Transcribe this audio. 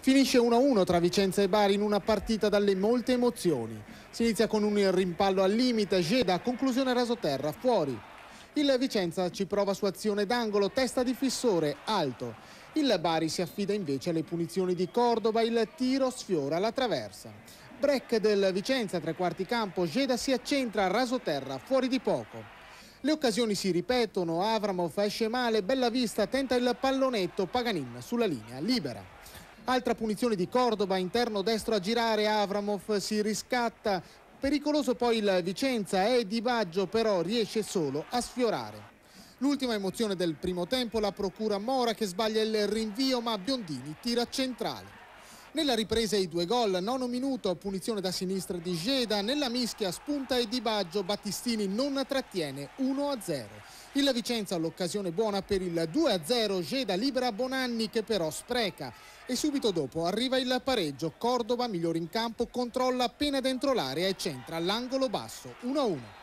Finisce 1-1 tra Vicenza e Bari in una partita dalle molte emozioni. Si inizia con un rimpallo al limite, Geda, conclusione rasoterra, fuori. Il Vicenza ci prova su azione d'angolo, testa di fissore, alto. Il Bari si affida invece alle punizioni di Cordova, il tiro sfiora la traversa. Break del Vicenza, tre quarti campo, Geda si accentra, rasoterra, fuori di poco. Le occasioni si ripetono, Avramov esce male, Bella Vista tenta il pallonetto, Paganin sulla linea libera. Altra punizione di Cordoba, interno destro a girare, Avramov si riscatta. Pericoloso poi il Vicenza è Di Baggio però riesce solo a sfiorare. L'ultima emozione del primo tempo, la procura Mora che sbaglia il rinvio ma Biondini tira centrale. Nella ripresa i due gol, nono minuto, punizione da sinistra di Geda, nella mischia spunta e di Baggio, Battistini non trattiene 1-0. Il Vicenza ha l'occasione buona per il 2-0, Geda libera Bonanni che però spreca e subito dopo arriva il pareggio, Cordova migliore in campo, controlla appena dentro l'area e centra all'angolo basso 1-1.